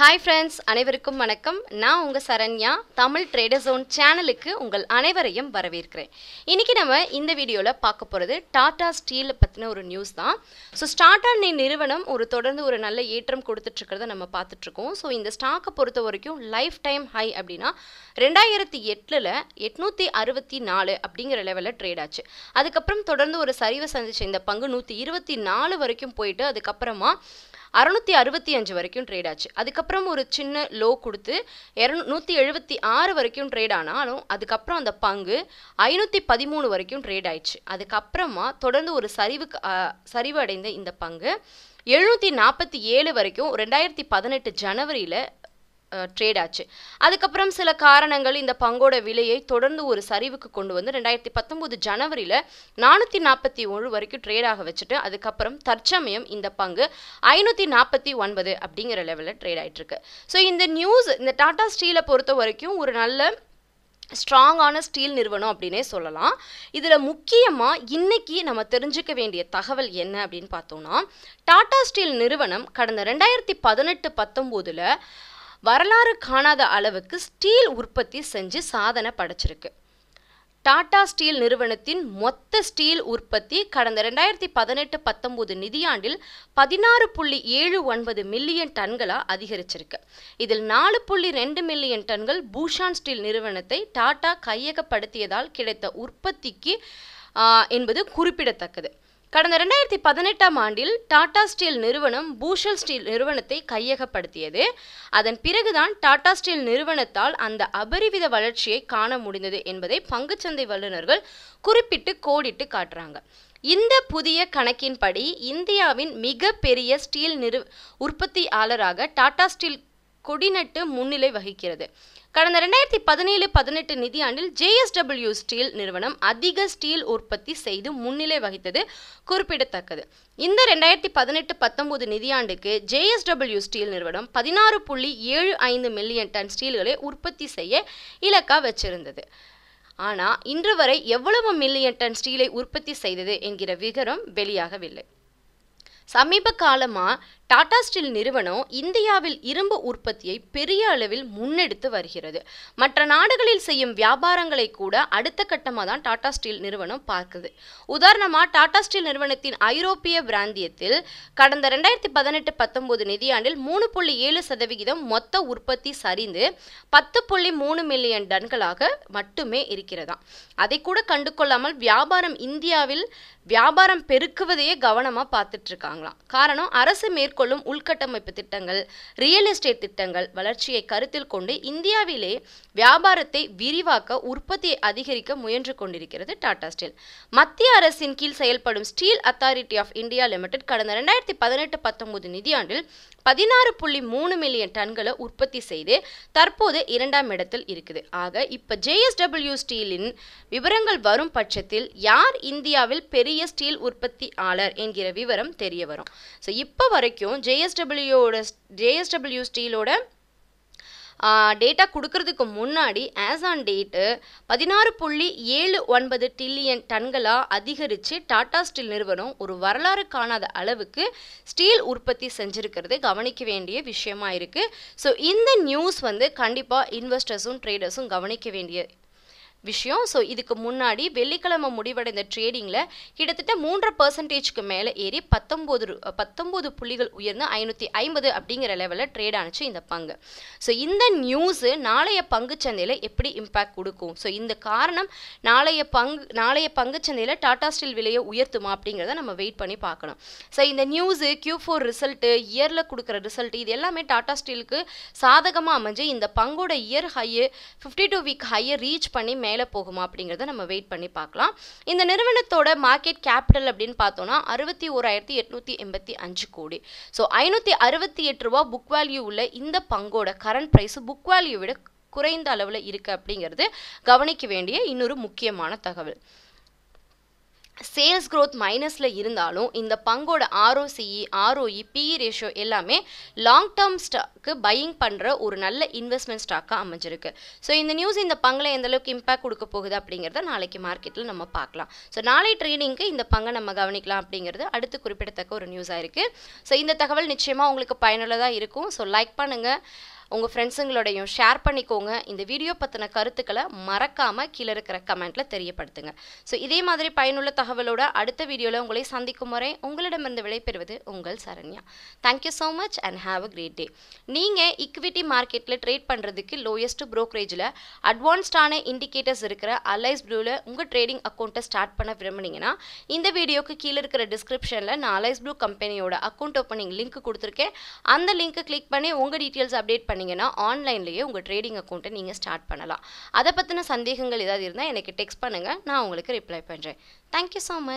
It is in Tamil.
ஹாய் ஃப்ரெண்ட்ஸ் அனைவருக்கும் வணக்கம் நான் உங்கள் சரண்யா தமிழ் ட்ரேடர்ஸோன் சேனலுக்கு உங்கள் அனைவரையும் வரவேற்கிறேன் இன்றைக்கி நம்ம இந்த வீடியோவில் பார்க்க போகிறது டாடா ஸ்டீலை பற்றின ஒரு நியூஸ் தான் ஸோ டாடா நீ நிறுவனம் ஒரு தொடர்ந்து ஒரு நல்ல ஏற்றம் கொடுத்துட்ருக்கிறத நம்ம பார்த்துட்ருக்கோம் ஸோ இந்த ஸ்டாக்கை பொறுத்த வரைக்கும் லைஃப் டைம் ஹை அப்படின்னா ரெண்டாயிரத்தி எட்டில் எட்நூற்றி அறுபத்தி நாலு அப்படிங்கிற லெவலில் ட்ரேட் ஆச்சு அதுக்கப்புறம் தொடர்ந்து ஒரு சரிவை சந்திச்ச இந்த பங்கு நூற்றி இருபத்தி நாலு வரைக்கும் போயிட்டு அதுக்கப்புறமா அறுநூத்தி அறுபத்தி அஞ்சு வரைக்கும் ட்ரேட் ஆச்சு அதுக்கப்புறம் ஒரு சின்ன லோ கொடுத்து இரநூத்தி எழுபத்தி ஆறு வரைக்கும் ட்ரேட் ஆனாலும் அதுக்கப்புறம் அந்த பங்கு ஐநூற்றி பதிமூணு வரைக்கும் ட்ரேட் ஆயிடுச்சு அதுக்கப்புறமா தொடர்ந்து ஒரு சரிவு சரிவு அடைந்த இந்த பங்கு எழுநூற்றி நாற்பத்தி ஏழு வரைக்கும் ரெண்டாயிரத்தி பதினெட்டு ஜனவரியில் ட்ரேட் ஆச்சு அதுக்கப்புறம் சில காரணங்கள் இந்த பங்கோட விலையை தொடர்ந்து ஒரு சரிவுக்கு கொண்டு வந்து ரெண்டாயிரத்தி பத்தொம்போது ஜனவரியில் நானூற்றி நாற்பத்தி ஒன்று வரைக்கும் ட்ரேட் ஆக வச்சுட்டு அதுக்கப்புறம் தற்சமயம் இந்த பங்கு ஐநூற்றி நாற்பத்தி ஒன்பது அப்படிங்கிற லெவலில் ட்ரேட் ஆகிட்டுருக்கு ஸோ இந்த நியூஸ் இந்த டாடா ஸ்டீலை பொறுத்த வரைக்கும் ஒரு நல்ல ஸ்ட்ராங்கான ஸ்டீல் நிறுவனம் அப்படின்னே சொல்லலாம் இதில் முக்கியமாக இன்றைக்கி நம்ம தெரிஞ்சுக்க வேண்டிய தகவல் என்ன அப்படின்னு பார்த்தோம்னா டாடா ஸ்டீல் நிறுவனம் கடந்த ரெண்டாயிரத்தி பதினெட்டு பத்தொம்போதில் வரலாறு காணாத அளவுக்கு ஸ்டீல் உற்பத்தி செஞ்சு சாதனை படைச்சிருக்கு டாடா ஸ்டீல் நிறுவனத்தின் மொத்த ஸ்டீல் உற்பத்தி கடந்த ரெண்டாயிரத்தி பதினெட்டு பத்தொம்போது நிதியாண்டில் பதினாறு புள்ளி ஏழு ஒன்பது மில்லியன் டன்களாக அதிகரிச்சிருக்கு இதில் நாலு புள்ளி ரெண்டு மில்லியன் டன்கள் பூஷான் ஸ்டீல் நிறுவனத்தை டாடா கையகப்படுத்தியதால் கிடைத்த உற்பத்திக்கு என்பது குறிப்பிடத்தக்கது கடந்த ரெண்டாயிரத்தி பதினெட்டாம் ஆண்டில் டாடா ஸ்டீல் நிறுவனம் பூஷல் ஸ்டீல் நிறுவனத்தை கையகப்படுத்தியது அதன் பிறகுதான் டாடா ஸ்டீல் நிறுவனத்தால் அந்த அபரிவித வளர்ச்சியை காண முடிந்தது என்பதை பங்குச்சந்தை வல்லுநர்கள் குறிப்பிட்டு கோடிட்டு காட்டுறாங்க இந்த புதிய கணக்கின்படி இந்தியாவின் மிகப்பெரிய ஸ்டீல் நிறு உற்பத்தியாளராக டாடா ஸ்டீல் கொடிநட்டு முன்னிலை வகிக்கிறது கடந்த ரெண்டாயிரத்தி பதினேழு பதினெட்டு நிதியாண்டில் ஜேஎஸ்டபிள்யூ ஸ்டீல் நிறுவனம் அதிக ஸ்டீல் உற்பத்தி செய்து முன்னிலை வகித்தது குறிப்பிடத்தக்கது இந்த ரெண்டாயிரத்தி பதினெட்டு பத்தொன்பது நிதியாண்டுக்கு ஜேஎஸ்டபிள்யூ ஸ்டீல் நிறுவனம் பதினாறு புள்ளி ஏழு ஐந்து மில்லியன் டன் ஸ்டீல்களை உற்பத்தி செய்ய இலக்கா வச்சிருந்தது ஆனால் இன்று வரை எவ்வளவு மில்லியன் டன் ஸ்டீலை உற்பத்தி செய்தது என்கிற விகரம் வெளியாகவில்லை சமீப காலமாக டாடா ஸ்டீல் நிறுவனம் இந்தியாவில் இரும்பு உற்பத்தியை பெரிய அளவில் முன்னெடுத்து வருகிறது மற்ற நாடுகளில் செய்யும் வியாபாரங்களை கூட அடுத்த கட்டமாக தான் டாடா ஸ்டீல் நிறுவனம் பார்க்குது உதாரணமாக டாடா ஸ்டீல் நிறுவனத்தின் ஐரோப்பிய பிராந்தியத்தில் கடந்த ரெண்டாயிரத்தி பதினெட்டு பத்தொன்பது நிதியாண்டில் மூணு புள்ளி ஏழு சதவிகிதம் மொத்த உற்பத்தி சரிந்து பத்து புள்ளி மூணு மில்லியன் டன்களாக மட்டுமே இருக்கிறதாம் அதை கூட கண்டு கொள்ளாமல் வியாபாரம் இந்தியாவில் வியாபாரம் பெருக்குவதையே கவனமாக பார்த்துட்டு இருக்காங்களாம் காரணம் அரசு மேற்கொள் மேற்கொள்ளும் உள்கட்டமைப்பு திட்டங்கள் ரியல் எஸ்டேட் திட்டங்கள் வளர்ச்சியை கருத்தில் கொண்டு இந்தியாவிலே வியாபாரத்தை விரிவாக்க உற்பத்தியை அதிகரிக்க முயன்று கொண்டிருக்கிறது டாடா ஸ்டீல் மத்திய அரசின் கீழ் செயல்படும் steel authority of India limited கடந்த ரெண்டாயிரத்தி பதினெட்டு பத்தொன்பது நிதியாண்டில் பதினாறு புள்ளி மூணு மில்லியன் டன்களை உற்பத்தி செய்து தற்போது இரண்டாம் இடத்தில் இருக்குது ஆக இப்போ ஜேஎஸ்டபிள்யூ ஸ்டீலின் விவரங்கள் வரும் பட்சத்தில் யார் இந்தியாவில் பெரிய ஸ்டீல் உற்பத்தி ஆளர் என்கிற விவரம் தெரிய வரும் ஸோ இப்போ வரைக்கும் வரும் ஜேஎஸ்டபிள்யூட ஜேஎஸ்டபிள்யூ ஸ்டீலோட டேட்டா கொடுக்கறதுக்கு முன்னாடி ஆஸ் ஆன் டேட்டு பதினாறு புள்ளி ஏழு ஒன்பது டில்லியன் டன்களாக அதிகரித்து டாடா ஸ்டீல் நிறுவனம் ஒரு வரலாறு காணாத அளவுக்கு ஸ்டீல் உற்பத்தி செஞ்சுருக்கிறது கவனிக்க வேண்டிய விஷயமா இருக்குது ஸோ இந்த நியூஸ் வந்து கண்டிப்பாக இன்வெஸ்டர்ஸும் ட்ரேடர்ஸும் கவனிக்க வேண்டிய விஷயம் ஸோ இதுக்கு முன்னாடி வெள்ளிக்கிழமை முடிவடைந்த ட்ரேடிங்கில் கிட்டத்தட்ட மூன்றரை பர்சன்டேஜ்க்கு மேலே ஏறி பத்தொம்போது பத்தொம்போது புள்ளிகள் உயர்ந்து ஐநூற்றி ஐம்பது அப்படிங்கிற லெவலில் ட்ரேட் ஆணுச்சு இந்த பங்கு ஸோ இந்த நியூஸு நாளைய பங்குச்சந்தையில் எப்படி இம்பேக்ட் கொடுக்கும் ஸோ இந்த காரணம் நாளைய பங்கு நாளைய பங்குச்சந்தையில் டாடா ஸ்டீல் விலையை உயர்த்துமா அப்படிங்கிறத நம்ம வெயிட் பண்ணி பார்க்கணும் ஸோ இந்த நியூஸு கியூ ஃபோர் ரிசல்ட்டு இயரில் கொடுக்குற ரிசல்ட் இது எல்லாமே டாடா ஸ்டீலுக்கு சாதகமாக அமைஞ்சு இந்த பங்கோட இயர் ஹையை ஃபிஃப்டி டூ வீக் ஹையை ரீச் பண்ணி மே மேலே போகுமா அப்படிங்கிறத நம்ம வெயிட் பண்ணி பார்க்கலாம் இந்த நிறுவனத்தோட மார்க்கெட் கேபிட்டல் அப்படின்னு பார்த்தோம்னா அறுபத்தி ஓராயிரத்தி எட்நூற்றி எண்பத்தி அஞ்சு கோடி ஸோ ஐநூற்றி அறுபத்தி எட்டு ரூபா புக் வேல்யூ உள்ள இந்த பங்கோட கரண்ட் ப்ரைஸ் புக் வேல்யூ விட குறைந்த அளவில் இருக்குது அப்படிங்கிறது கவனிக்க வேண்டிய இன்னொரு முக்கியமான தகவல் சேல்ஸ் க்ரோத் மைனஸில் இருந்தாலும் இந்த பங்கோட ஆர்ஓசிஇ ஆர்ஓஇ பிஇ ரேஷியோ எல்லாமே லாங் டேர்ம் ஸ்டாக்கு பையிங் பண்ணுற ஒரு நல்ல இன்வெஸ்ட்மெண்ட் ஸ்டாக்காக அமைஞ்சிருக்கு ஸோ இந்த நியூஸ் இந்த பங்கில் எந்த அளவுக்கு இம்பாக்ட் கொடுக்க போகுது அப்படிங்கிறத நாளைக்கு மார்க்கெட்டில் நம்ம பார்க்கலாம் ஸோ நாளை ட்ரேடிங்க்கு இந்த பங்கை நம்ம கவனிக்கலாம் அப்படிங்கிறது அடுத்து குறிப்பிடத்தக்க ஒரு நியூஸாக இருக்குது ஸோ இந்த தகவல் நிச்சயமாக உங்களுக்கு பயனுள்ளதாக இருக்கும் ஸோ லைக் பண்ணுங்கள் உங்கள் ஃப்ரெண்ட்ஸுங்களோடையும் ஷேர் பண்ணிக்கோங்க இந்த வீடியோ பற்றின கருத்துக்களை மறக்காமல் கீழே இருக்கிற கமெண்ட்டில் தெரியப்படுத்துங்க ஸோ இதே மாதிரி பயனுள்ள தகவலோட அடுத்த வீடியோவில் உங்களை சந்திக்கும் வரை உங்களிடமிருந்து விடைபெறுவது உங்கள் Saranya thank you so much and have a great day நீங்கள் இக்விட்டி மார்க்கெட்டில் ட்ரேட் பண்ணுறதுக்கு லோயஸ்ட் ப்ரோக்கரேஜில் அட்வான்ஸ்டான இண்டிகேட்டர்ஸ் இருக்கிற அலைஸ் ப்ளூவில் உங்கள் ட்ரேடிங் அக்கௌண்ட்டை ஸ்டார்ட் பண்ண விரும்புனீங்கன்னா இந்த வீடியோக்கு கீழே இருக்கிற டிஸ்கிரிப்ஷனில் நான் அலைஸ் ப்ளூ கம்பெனியோட அக்கௌண்ட் ஓப்பனிங் லிங்க் கொடுத்துருக்கேன் அந்த லிங்க்கை கிளிக் பண்ணி உங்கள் டீட்டெயில்ஸ் அப்டேட் பண்ணி பண்ணிங்கன்னா ஆன்லைன்லேயே உங்கள் ட்ரேடிங் அக்கௌண்ட்டை நீங்கள் ஸ்டார்ட் பண்ணலாம் அதை பற்றின சந்தேகங்கள் ஏதாவது இருந்தால் எனக்கு டெக்ஸ்ட் பண்ணுங்கள் நான் உங்களுக்கு ரிப்ளை பண்ணுறேன் தேங்க்யூ ஸோ மச்